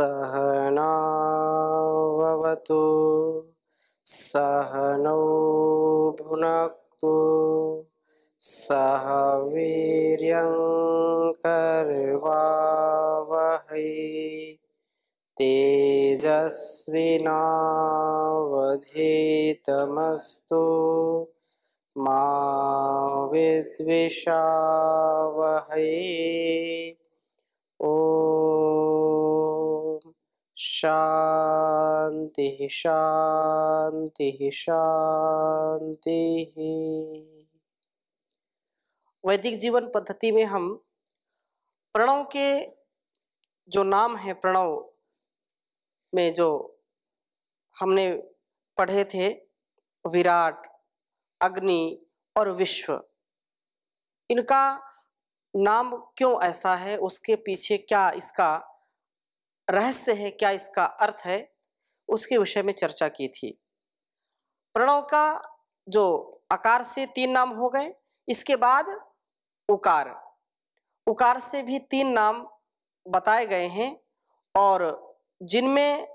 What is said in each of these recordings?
सहनावतु सहनौ भुनक्तु सह वीर्यङ्कर्वावहै तेजस्विनावधीतमस्तु मा विद्विषावहै ओ शांति शांति शांति वैदिक जीवन पद्धति में हम प्रणव के जो नाम है प्रणव में जो हमने पढ़े थे विराट अग्नि और विश्व इनका नाम क्यों ऐसा है उसके पीछे क्या इसका रहस्य है क्या इसका अर्थ है उसके विषय में चर्चा की थी प्रणव का जो आकार से तीन नाम हो गए इसके बाद उकार उकार से भी तीन नाम बताए गए हैं और जिनमें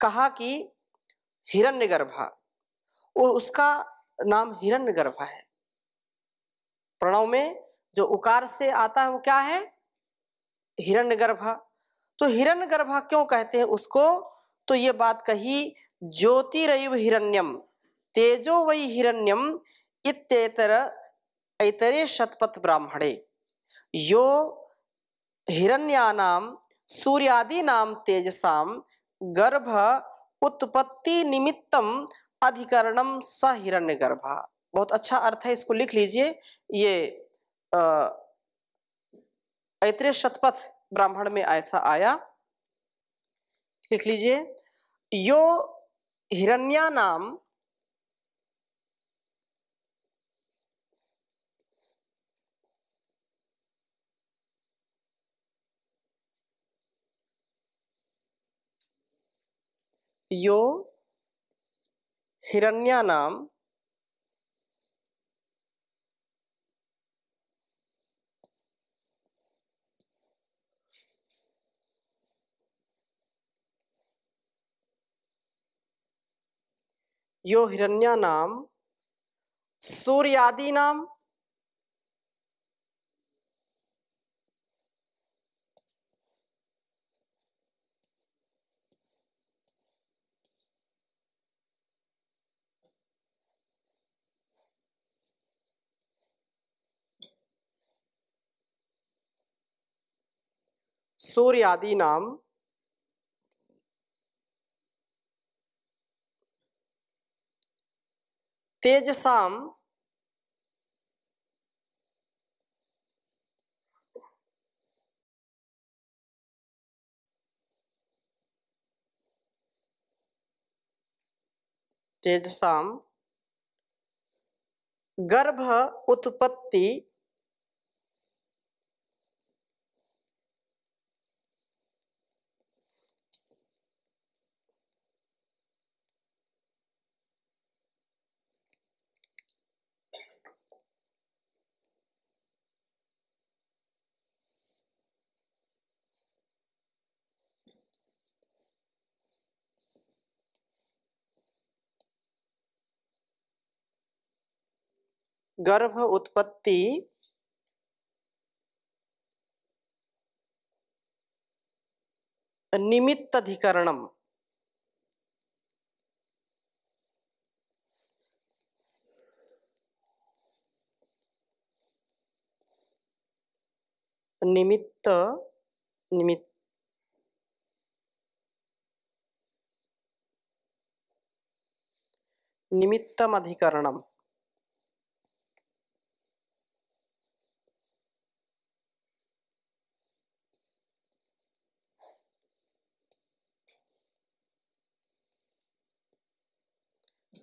कहा कि हिरण्यगर्भा गर्भा उसका नाम हिरण्यगर्भा है प्रणव में जो उकार से आता है वो क्या है हिरण्यगर्भा तो गर्भा क्यों कहते हैं उसको तो ये बात कही ज्योतिरय हिरण्यम तेजो वही हिरण्यम इतर ऐतरे शतपथ ब्राह्मणे यो हिरण्यानाम नाम तेजसाम गर्भ उत्पत्ति निमित्तम अधिकरणम स हिरण्य गर्भा बहुत अच्छा अर्थ है इसको लिख लीजिए ये अः ऐतरे शतपथ ब्राह्मण में ऐसा आया लिख लीजिए यो हिरण्या नाम यो हिरण्या नाम यो हिरण्या नाम सूर्यादि नाम सूर्यादि नाम तेजसाम तेजसाम गर्भ उत्पत्ति गर्भ उत्पत्ति निमित्तधिकरणम निमित्त निमित्त निमित्तम अधिकरणम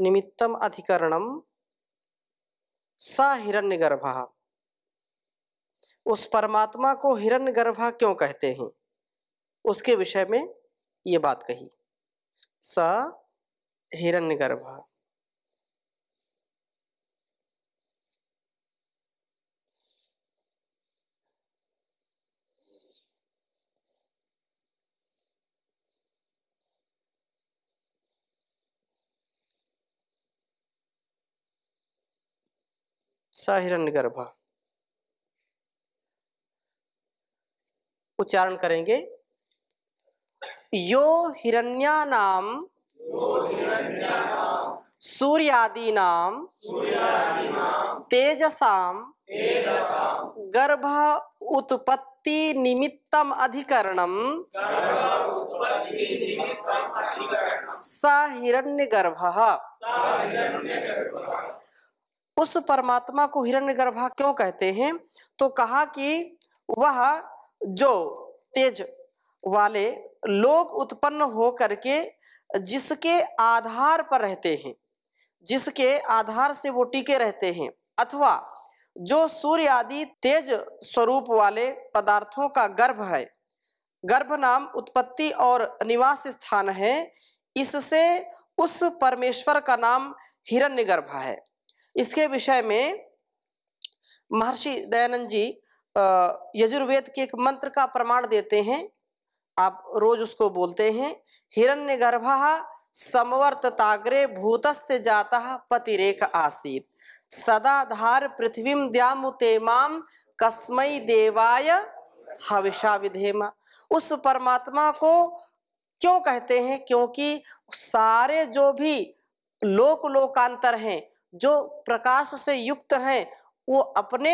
निमित्तम अधिकरणम सा गर्भा उस परमात्मा को गर्भा क्यों कहते हैं उसके विषय में ये बात कही स गर्भा गर्भ उच्चारण करेंगे यो हिरण्या नाम नाम तेजसाम गर्भ उत्पत्ति निमित्तम अधिकरणम स हिरण्य गर्भ उस परमात्मा को हिरण्यगर्भा क्यों कहते हैं तो कहा कि वह जो तेज वाले लोग उत्पन्न हो करके जिसके आधार पर रहते हैं जिसके आधार से वो टीके रहते हैं अथवा जो सूर्य आदि तेज स्वरूप वाले पदार्थों का गर्भ है गर्भ नाम उत्पत्ति और निवास स्थान है इससे उस परमेश्वर का नाम हिरण्यगर्भ है इसके विषय में महर्षि दयानंद जी यजुर्वेद के एक मंत्र का प्रमाण देते हैं आप रोज उसको बोलते हैं हिरण्य ताग्रे भूत से जाता पतिरेक आसीत सदाधार पृथ्वी द्यामुते माम कस्मय देवाय हविषा विधेमा उस परमात्मा को क्यों कहते हैं क्योंकि सारे जो भी लोक लोकांतर हैं जो प्रकाश से युक्त हैं वो अपने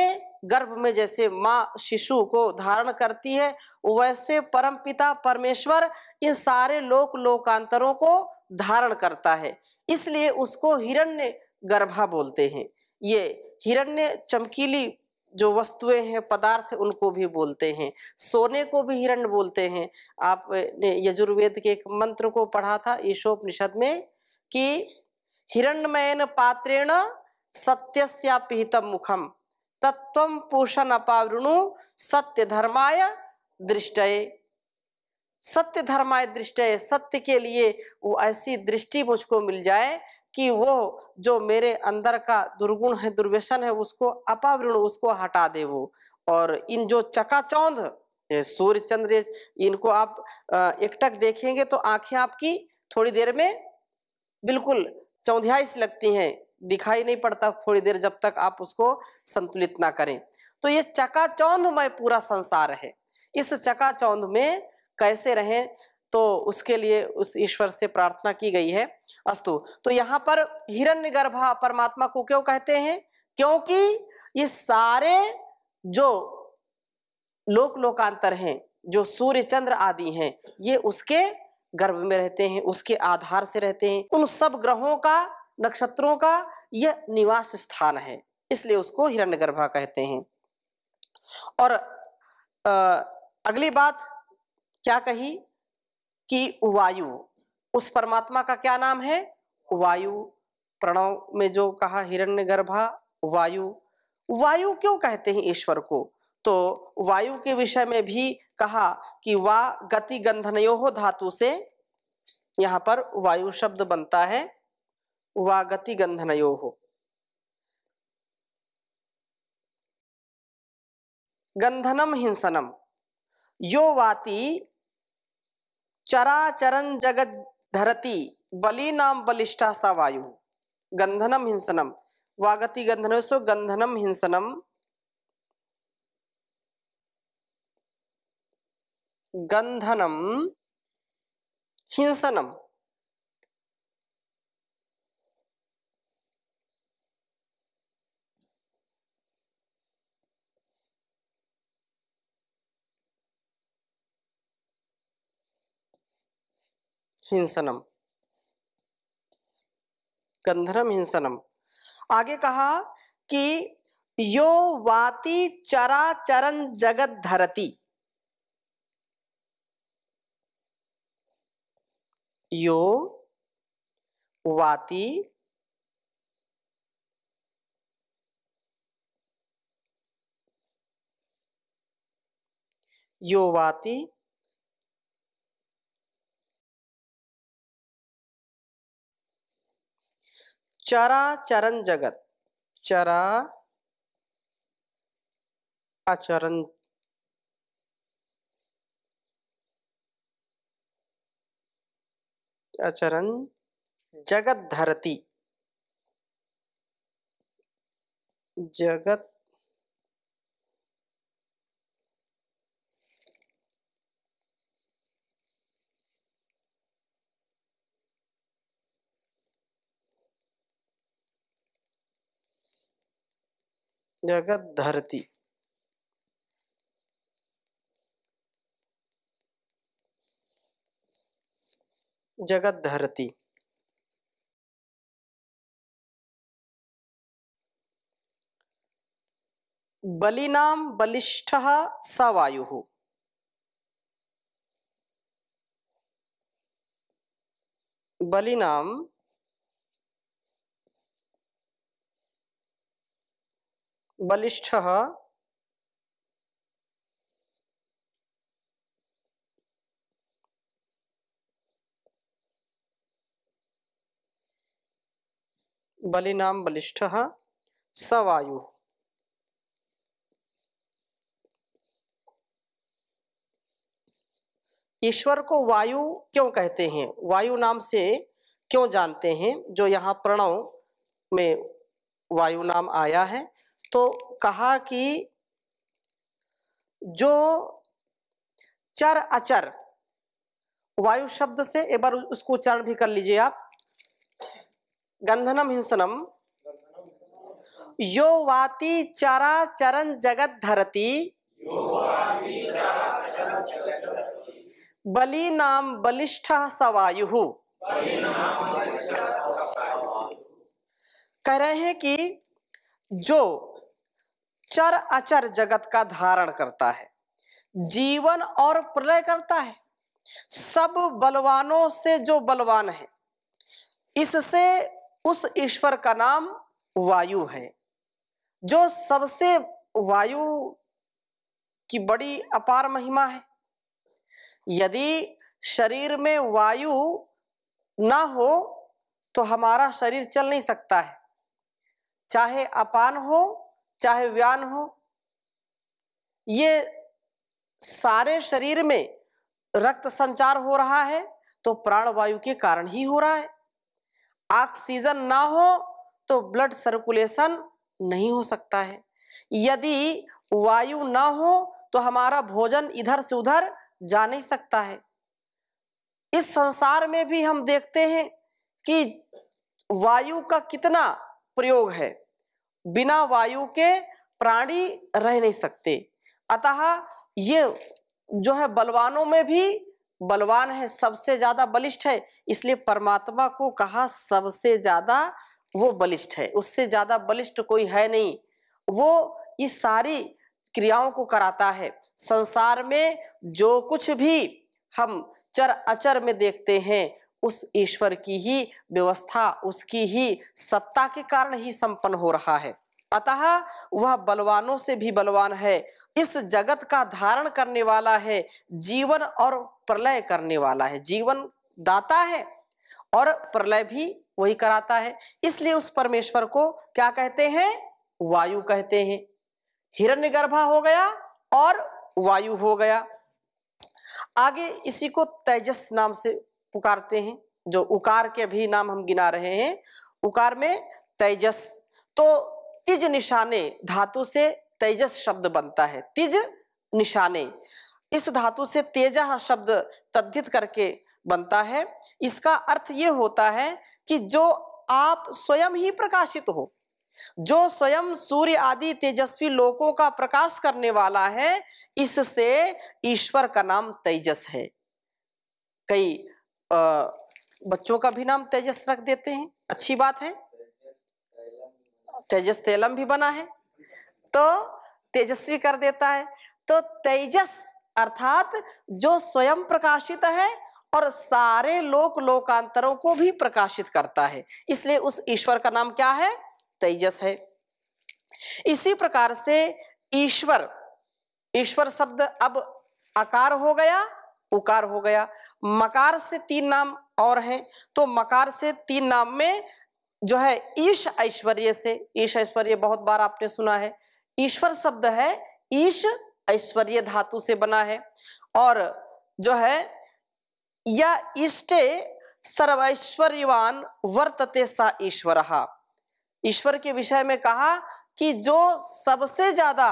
गर्भ में जैसे माँ शिशु को धारण करती है वैसे परम पिता परमेश्वर इन सारे लोक लोकांतरों को धारण करता है इसलिए उसको हिरण्य गर्भा बोलते हैं ये हिरण्य चमकीली जो वस्तुएं हैं पदार्थ उनको भी बोलते हैं सोने को भी हिरण बोलते हैं आपने यजुर्वेद के एक मंत्र को पढ़ा था ईशोपनिषद में कि हिरण्यमयन पात्रेण सत्यस्या मुखम तत्व पोषण अपावृणु सत्य धर्माय दृष्टये सत्य धर्माय दृष्टये सत्य के लिए वो ऐसी दृष्टि मुझको मिल जाए कि वो जो मेरे अंदर का दुर्गुण है दुर्व्यसन है उसको अपावृण उसको हटा दे वो और इन जो चकाचौंध सूर्य चंद्र इनको आप एकटक देखेंगे तो आंखें आपकी थोड़ी देर में बिल्कुल सी लगती हैं दिखाई नहीं पड़ता थोड़ी देर जब तक आप उसको संतुलित ना करें तो ये चकाचौंधमय पूरा संसार है इस चकाचौंध में कैसे रहें तो उसके लिए उस ईश्वर से प्रार्थना की गई है अस्तु तो यहाँ पर हिरण्यगर्भा परमात्मा को क्यों कहते हैं क्योंकि ये सारे जो लोक लोकांतर हैं जो सूर्य चंद्र आदि हैं ये उसके गर्भ में रहते हैं उसके आधार से रहते हैं उन सब ग्रहों का नक्षत्रों का यह निवास स्थान है इसलिए उसको हिरण्य गर्भा कहते हैं और आ, अगली बात क्या कही कि वायु उस परमात्मा का क्या नाम है वायु प्रणव में जो कहा हिरण्य गर्भा वायु वायु क्यों कहते हैं ईश्वर को तो वायु के विषय में भी कहा कि वा गति गंधनयो धातु से यहां पर वायु शब्द बनता है वा गति गंधनयो हो गंधनम हिंसनम यो वाति चरण जगत धरती बली नाम बलिष्ठा सा वायु गंधनम हिंसनम वागति गंधनसो गंधनम हिंसनम गंधनम हिंसनम हिंसनम गंधर्म हिंसनम आगे कहा कि यो वाति चरा चरण जगत धरती यो वाति यो वाति चरा चरण जगत चरा अचरण अचरण जगत धरती जगत जगत धरती जगत धरती बलिनाम बलिष्ठ स वायु बलिनाम बलिष्ठ बलिनाम बलिष्ठ सवायु ईश्वर को वायु क्यों कहते हैं वायु नाम से क्यों जानते हैं जो यहाँ प्रणव में वायु नाम आया है तो कहा कि जो चर अचर वायु शब्द से एक बार उसको उच्चारण भी कर लीजिए आप गंधनम हिंसनम यो वाति चरा चरण जगत धरती बलि नाम बलिष्ठ सवायु कह रहे हैं कि जो चर अचर जगत का धारण करता है जीवन और प्रलय करता है सब बलवानों से जो बलवान है इससे उस ईश्वर का नाम वायु है जो सबसे वायु की बड़ी अपार महिमा है यदि शरीर में वायु ना हो तो हमारा शरीर चल नहीं सकता है चाहे अपान हो चाहे व्यान हो ये सारे शरीर में रक्त संचार हो रहा है तो प्राण वायु के कारण ही हो रहा है ऑक्सीजन ना हो तो ब्लड सर्कुलेशन नहीं हो सकता है यदि वायु ना हो तो हमारा भोजन इधर से उधर जा नहीं सकता है इस संसार में भी हम देखते हैं कि वायु का कितना प्रयोग है बिना वायु के प्राणी रह नहीं सकते अतः ये जो है बलवानों में भी बलवान है सबसे ज्यादा बलिष्ठ है इसलिए परमात्मा को कहा सबसे ज्यादा वो बलिष्ठ है उससे ज्यादा बलिष्ठ कोई है नहीं वो इस सारी क्रियाओं को कराता है संसार में जो कुछ भी हम चर अचर में देखते हैं उस ईश्वर की ही व्यवस्था उसकी ही सत्ता के कारण ही संपन्न हो रहा है अतः वह बलवानों से भी बलवान है इस जगत का धारण करने वाला है जीवन और प्रलय करने वाला है जीवन दाता है और प्रलय भी वही कराता है इसलिए उस परमेश्वर को क्या कहते हैं वायु कहते हैं हिरण्यगर्भा हो गया और वायु हो गया आगे इसी को तेजस नाम से पुकारते हैं जो उकार के भी नाम हम गिना रहे हैं उकार में तेजस तो तिज निशाने धातु से तेजस शब्द बनता है तिज निशाने इस धातु से तेजा शब्द तद्धित करके बनता है इसका अर्थ ये होता है कि जो आप स्वयं ही प्रकाशित हो जो स्वयं सूर्य आदि तेजस्वी लोकों का प्रकाश करने वाला है इससे ईश्वर का नाम तेजस है कई बच्चों का भी नाम तेजस रख देते हैं अच्छी बात है तेजस तेलम भी बना है तो तेजस्वी कर देता है तो तेजस अर्थात जो स्वयं प्रकाशित है और सारे लोक लोकांतरों को भी प्रकाशित करता है इसलिए उस ईश्वर का नाम क्या है तेजस है इसी प्रकार से ईश्वर ईश्वर शब्द अब आकार हो गया उकार हो गया मकार से तीन नाम और हैं तो मकार से तीन नाम में जो है ईश ऐश्वर्य से ईश ऐश्वर्य बहुत बार आपने सुना है ईश्वर शब्द है ईश ऐश्वर्य धातु से बना है और जो है या इष्टे सर्वैश्वर्यवान वर्तते सा ईश्वर ईश्वर के विषय में कहा कि जो सबसे ज्यादा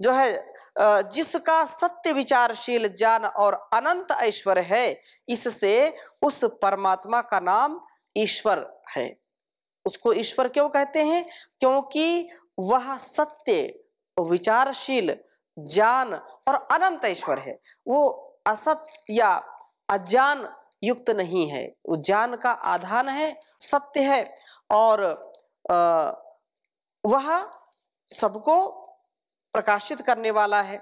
जो है जिसका सत्य विचारशील ज्ञान और अनंत ऐश्वर्य है इससे उस परमात्मा का नाम ईश्वर है उसको ईश्वर क्यों कहते हैं क्योंकि वह सत्य विचारशील ज्ञान और अनंत ईश्वर है वो असत या अज्ञान युक्त नहीं है वो ज्ञान का आधान है सत्य है और वह सबको प्रकाशित करने वाला है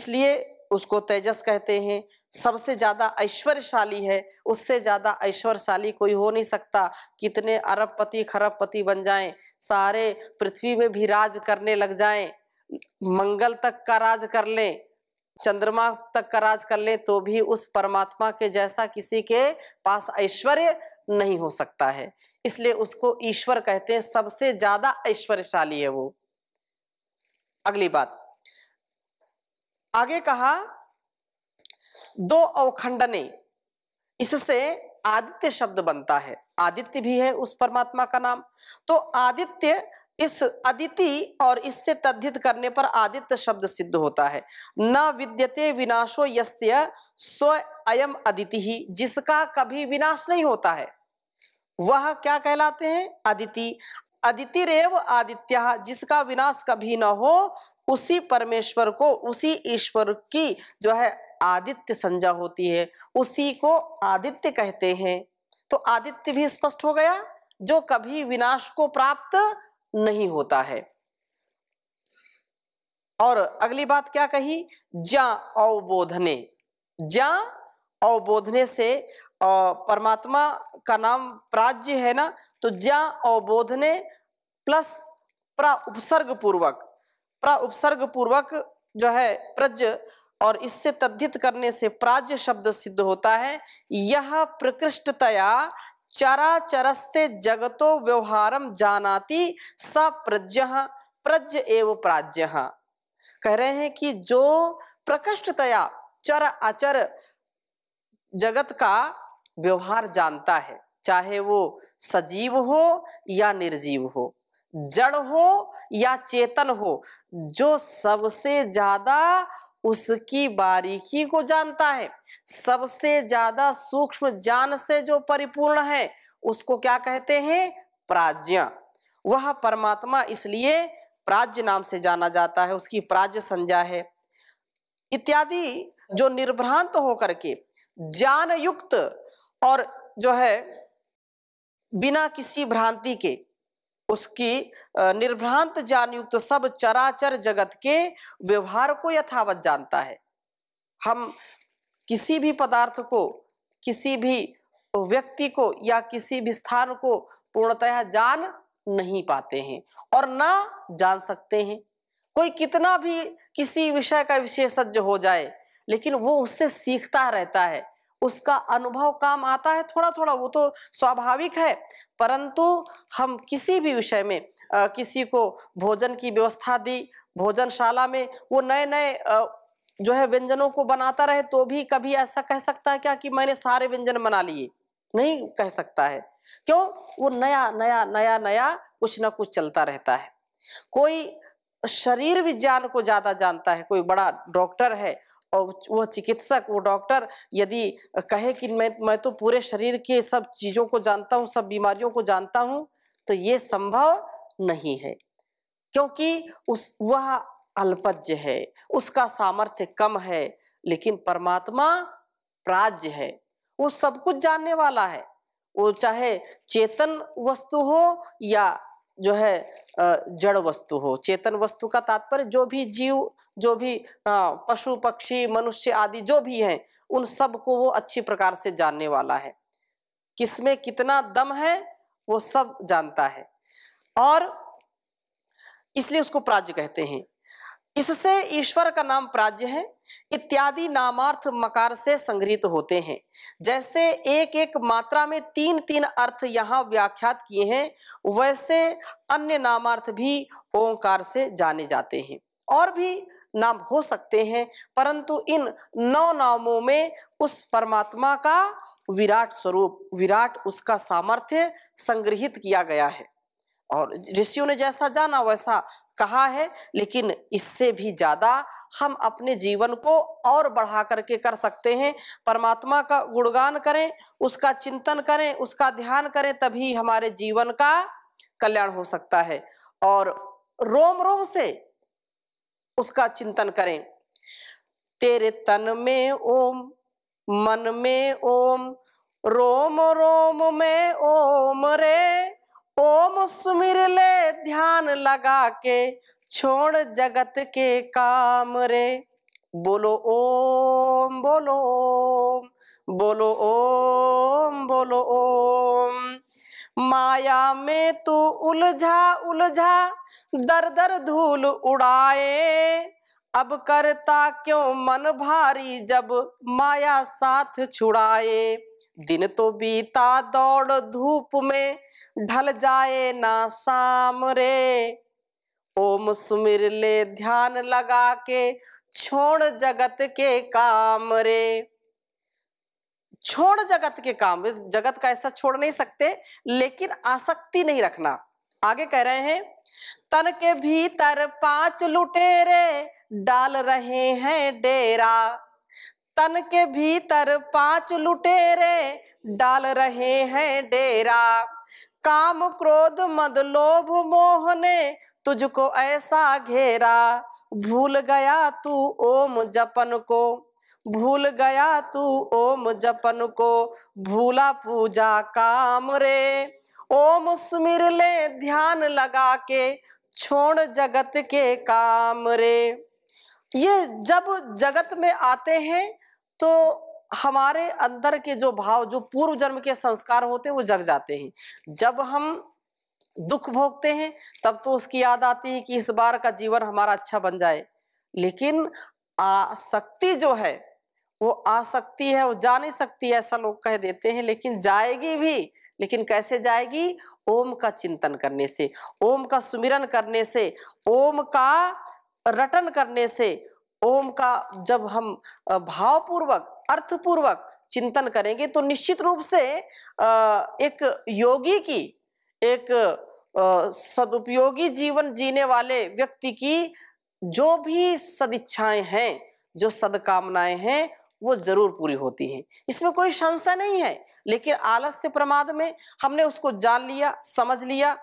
इसलिए उसको तेजस कहते हैं सबसे ज़्यादा ऐश्वर्यशाली है उससे ज़्यादा ऐश्वर्यशाली कोई हो नहीं सकता कितने अरबपति खरबपति बन जाएं सारे पृथ्वी में भी राज करने लग जाएं मंगल तक का राज कर लें चंद्रमा तक का राज कर लें तो भी उस परमात्मा के जैसा किसी के पास ऐश्वर्य नहीं हो सकता है इसलिए उसको ईश्वर कहते हैं सबसे ज़्यादा ऐश्वर्यशाली है वो अगली बात आगे कहा दो अवखंडने इससे आदित्य शब्द बनता है आदित्य भी है उस परमात्मा का नाम तो आदित्य इस अदिति और इससे तद्धित करने पर आदित्य शब्द सिद्ध होता है न विद्यते विनाशो यस्य स्व अयम अदिति ही जिसका कभी विनाश नहीं होता है वह क्या कहलाते हैं अदिति अदिति रेव आदित्य जिसका विनाश कभी न हो उसी परमेश्वर को उसी ईश्वर की जो है आदित्य संज्ञा होती है उसी को आदित्य कहते हैं तो आदित्य भी स्पष्ट हो गया जो कभी विनाश को प्राप्त नहीं होता है और अगली बात क्या कही ज्या अवबोधने ज्या अवबोधने से परमात्मा का नाम प्राज्य है ना तो ज्या अवबोधने प्लस प्रा उपसर्ग पूर्वक प्र उपसर्ग पूर्वक जो है प्रज और इससे तद्धित करने से प्राज्य शब्द सिद्ध होता है यह प्रकृष्टतया चरा चरस्ते जगतो व्यवहारम जानाति स प्रज प्रज्य एवं प्राज्य कह रहे हैं कि जो प्रकृष्टतया चर अचर जगत का व्यवहार जानता है चाहे वो सजीव हो या निर्जीव हो जड़ हो या चेतन हो जो सबसे ज्यादा उसकी बारीकी को जानता है सबसे ज्यादा सूक्ष्म ज्ञान से जो परिपूर्ण है उसको क्या कहते हैं प्राज्ञा वह परमात्मा इसलिए प्राज्य नाम से जाना जाता है उसकी प्राज्य संज्ञा है इत्यादि जो निर्भ्रांत होकर के ज्ञान युक्त और जो है बिना किसी भ्रांति के उसकी निर्भ्रांत ज्ञान युक्त सब चराचर जगत के व्यवहार को यथावत जानता है हम किसी भी पदार्थ को किसी भी व्यक्ति को या किसी भी स्थान को पूर्णतः जान नहीं पाते हैं और ना जान सकते हैं कोई कितना भी किसी विषय का विशेषज्ञ हो जाए लेकिन वो उससे सीखता रहता है उसका अनुभव काम आता है थोड़ा थोड़ा वो तो स्वाभाविक है परंतु हम किसी भी विषय में आ, किसी को भोजन की व्यवस्था दी भोजनशाला में वो नए नए जो है व्यंजनों को बनाता रहे तो भी कभी ऐसा कह सकता है क्या कि मैंने सारे व्यंजन बना लिए नहीं कह सकता है क्यों वो नया नया नया नया कुछ ना कुछ चलता रहता है कोई शरीर विज्ञान को ज्यादा जानता है कोई बड़ा डॉक्टर है और वो चिकित्सक वो डॉक्टर यदि कहे कि मैं मैं तो पूरे शरीर के सब चीज़ों को जानता हूँ सब बीमारियों को जानता हूँ तो ये संभव नहीं है क्योंकि उस वह अल्पज्ञ है उसका सामर्थ्य कम है लेकिन परमात्मा प्राज्य है वो सब कुछ जानने वाला है वो चाहे चेतन वस्तु हो या जो है जड़ वस्तु हो चेतन वस्तु का तात्पर्य जो भी जीव जो भी पशु पक्षी मनुष्य आदि जो भी हैं उन सब को वो अच्छी प्रकार से जानने वाला है किसमें कितना दम है वो सब जानता है और इसलिए उसको प्राज्य कहते हैं इससे ईश्वर का नाम प्राज्य है इत्यादि नामार्थ मकार से संग्रहित होते हैं जैसे एक एक मात्रा में तीन तीन अर्थ यहाँ व्याख्यात किए हैं वैसे अन्य नामार्थ भी ओंकार से जाने जाते हैं और भी नाम हो सकते हैं परंतु इन नौ नामों में उस परमात्मा का विराट स्वरूप विराट उसका सामर्थ्य संग्रहित किया गया है और ऋषियों ने जैसा जाना वैसा कहा है लेकिन इससे भी ज्यादा हम अपने जीवन को और बढ़ा करके कर सकते हैं परमात्मा का गुणगान करें उसका चिंतन करें उसका ध्यान करें तभी हमारे जीवन का कल्याण हो सकता है और रोम रोम से उसका चिंतन करें तेरे तन में ओम मन में ओम रोम रोम में ओम रे ओम सुमिर ले ध्यान लगा के छोड़ जगत के काम रे बोलो ओम बोलो ओम बोलो ओम बोलो ओम माया में तू उलझा उलझा दर दर धूल उड़ाए अब करता क्यों मन भारी जब माया साथ छुड़ाए दिन तो बीता दौड़ धूप में ढल जाए ना शाम रे ओम सुमिर ले ध्यान लगा के छोड़ जगत के काम रे छोड़ जगत के काम जगत का ऐसा छोड़ नहीं सकते लेकिन आसक्ति नहीं रखना आगे कह रहे हैं तन के भीतर पांच लुटेरे डाल रहे हैं डेरा तन के भीतर पांच लुटेरे डाल रहे हैं डेरा काम क्रोध मद लोभ मोह ने तुझको ऐसा घेरा भूल गया तू ओम जपन को भूल गया तू ओम जपन को भूला पूजा काम रे ओम सुमिर ले ध्यान लगा के छोड़ जगत के काम रे ये जब जगत में आते हैं तो हमारे अंदर के जो भाव जो पूर्व जन्म के संस्कार होते हैं वो जग जाते हैं जब हम दुख भोगते हैं तब तो उसकी याद आती है कि इस बार का जीवन हमारा अच्छा बन जाए लेकिन आसक्ति जो है वो आसक्ति है वो जा नहीं सकती ऐसा लोग कह देते हैं लेकिन जाएगी भी लेकिन कैसे जाएगी ओम का चिंतन करने से ओम का सुमिरन करने से ओम का रटन करने से ओम का जब हम भावपूर्वक अर्थपूर्वक चिंतन करेंगे तो निश्चित रूप से एक योगी की एक सदुपयोगी जीवन जीने वाले व्यक्ति की जो भी सदिच्छाएं हैं जो सदकामनाएं हैं वो जरूर पूरी होती हैं इसमें कोई संशय नहीं है लेकिन आलस्य प्रमाद में हमने उसको जान लिया समझ लिया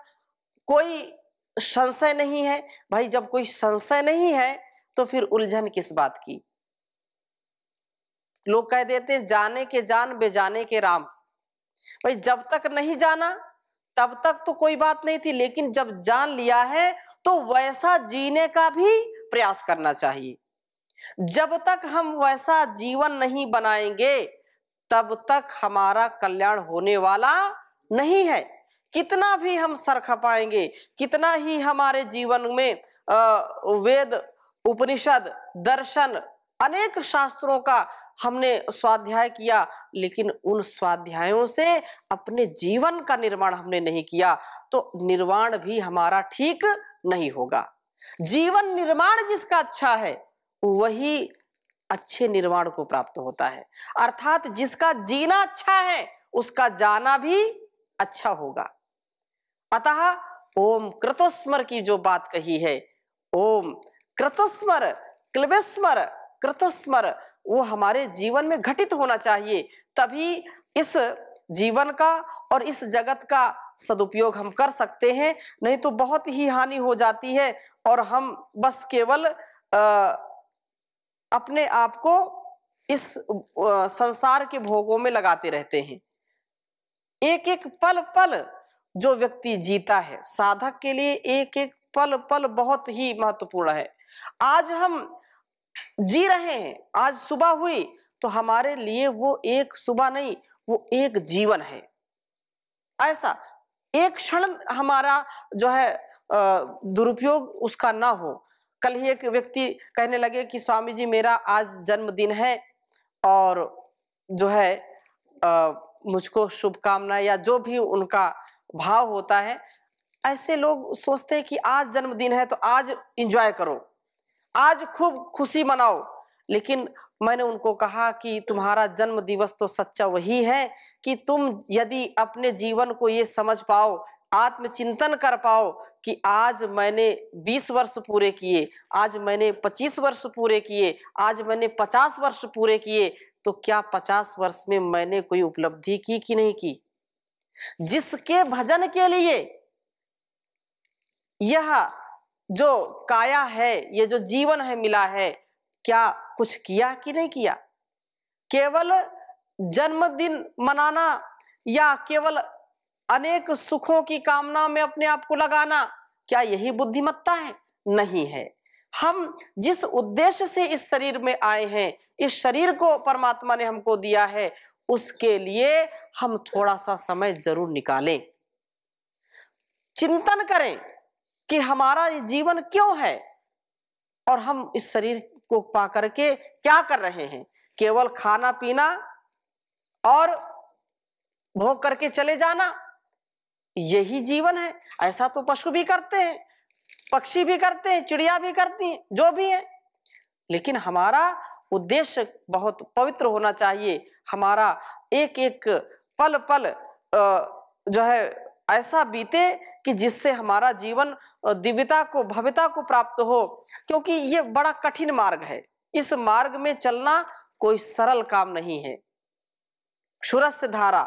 कोई संशय नहीं है भाई जब कोई संशय नहीं है तो फिर उलझन किस बात की लोग कह देते हैं जाने के जान बेजाने के राम भाई जब तक नहीं जाना तब तक तो कोई बात नहीं थी लेकिन जब जान लिया है तो वैसा जीने का भी प्रयास करना चाहिए जब तक हम वैसा जीवन नहीं बनाएंगे तब तक हमारा कल्याण होने वाला नहीं है कितना भी हम सर खपाएंगे कितना ही हमारे जीवन में वेद उपनिषद दर्शन अनेक शास्त्रों का हमने स्वाध्याय किया लेकिन उन स्वाध्यायों से अपने जीवन का निर्माण हमने नहीं किया तो निर्माण भी हमारा ठीक नहीं होगा जीवन निर्माण जिसका अच्छा है वही अच्छे निर्माण को प्राप्त होता है अर्थात जिसका जीना अच्छा है उसका जाना भी अच्छा होगा अतः ओम कृतोस्मर की जो बात कही है ओम कृतस्मर क्लबेस्मर कृतस्मर वो हमारे जीवन में घटित होना चाहिए तभी इस जीवन का और इस जगत का सदुपयोग हम कर सकते हैं नहीं तो बहुत ही हानि हो जाती है और हम बस केवल आ, अपने आप को इस संसार के भोगों में लगाते रहते हैं एक एक पल पल जो व्यक्ति जीता है साधक के लिए एक एक पल पल बहुत ही महत्वपूर्ण है आज हम जी रहे हैं आज सुबह हुई तो हमारे लिए वो एक सुबह नहीं वो एक जीवन है ऐसा एक क्षण हमारा जो है दुरुपयोग उसका ना हो कल ही एक व्यक्ति कहने लगे कि स्वामी जी मेरा आज जन्मदिन है और जो है मुझको शुभकामना या जो भी उनका भाव होता है ऐसे लोग सोचते हैं कि आज जन्मदिन है तो आज इंजॉय करो आज खूब खुशी मनाओ लेकिन मैंने उनको कहा कि तुम्हारा जन्म दिवस तो सच्चा वही है कि तुम यदि अपने जीवन को ये समझ पाओ आत्मचिंतन कर पाओ कि आज मैंने 20 वर्ष पूरे किए आज मैंने 25 वर्ष पूरे किए आज मैंने 50 वर्ष पूरे किए तो क्या 50 वर्ष में मैंने कोई उपलब्धि की कि नहीं की जिसके भजन के लिए यह जो काया है ये जो जीवन है मिला है क्या कुछ किया कि नहीं किया केवल जन्मदिन मनाना या केवल अनेक सुखों की कामना में अपने आप को लगाना क्या यही बुद्धिमत्ता है नहीं है हम जिस उद्देश्य से इस शरीर में आए हैं इस शरीर को परमात्मा ने हमको दिया है उसके लिए हम थोड़ा सा समय जरूर निकालें चिंतन करें कि हमारा ये जीवन क्यों है और हम इस शरीर को पा करके क्या कर रहे हैं केवल खाना पीना और भोग करके चले जाना यही जीवन है ऐसा तो पशु भी करते हैं पक्षी भी करते हैं चिड़िया भी करती हैं जो भी है लेकिन हमारा उद्देश्य बहुत पवित्र होना चाहिए हमारा एक एक पल पल जो है ऐसा बीते कि जिससे हमारा जीवन दिव्यता को भव्यता को प्राप्त हो क्योंकि ये बड़ा कठिन मार्ग है इस मार्ग में चलना कोई सरल काम नहीं है सूरस्य धारा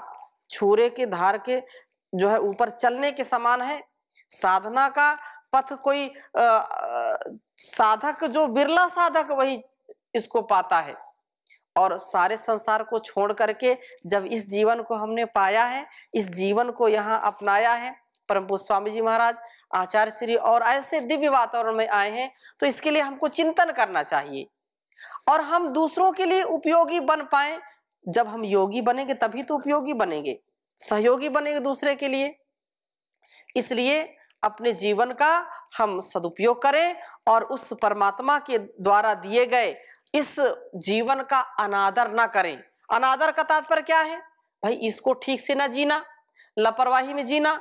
छूरे के धार के जो है ऊपर चलने के समान है साधना का पथ कोई आ, साधक जो बिरला साधक वही इसको पाता है और सारे संसार को छोड़ करके जब इस जीवन को हमने पाया है इस जीवन को यहाँ अपनाया है परम स्वामी जी महाराज आचार्य श्री और ऐसे दिव्य वातावरण में आए हैं तो इसके लिए हमको चिंतन करना चाहिए और हम दूसरों के लिए उपयोगी बन पाए जब हम योगी बनेंगे तभी तो उपयोगी बनेंगे सहयोगी बनेंगे दूसरे के लिए इसलिए अपने जीवन का हम सदुपयोग करें और उस परमात्मा के द्वारा दिए गए इस जीवन का अनादर ना करें अनादर का तात्पर्य क्या है भाई इसको ठीक से ना जीना लापरवाही में जीना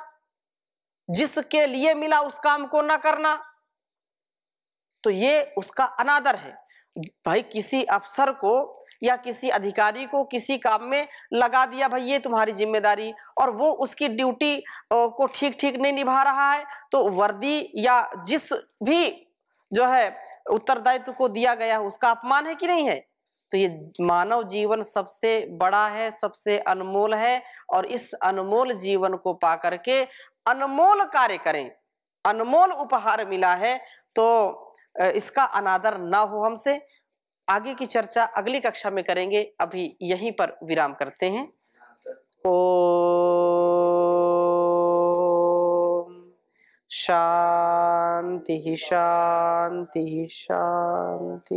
जिसके लिए मिला उस काम को ना करना तो ये उसका अनादर है भाई किसी अफसर को या किसी अधिकारी को किसी काम में लगा दिया भाई ये तुम्हारी जिम्मेदारी और वो उसकी ड्यूटी को ठीक ठीक नहीं निभा रहा है तो वर्दी या जिस भी जो है उत्तरदायित्व को दिया गया है उसका अपमान है कि नहीं है तो ये मानव जीवन सबसे बड़ा है सबसे अनमोल है और इस अनमोल जीवन को पा करके अनमोल कार्य करें अनमोल उपहार मिला है तो इसका अनादर ना हो हमसे आगे की चर्चा अगली कक्षा में करेंगे अभी यहीं पर विराम करते हैं ओ शांति शांति शांति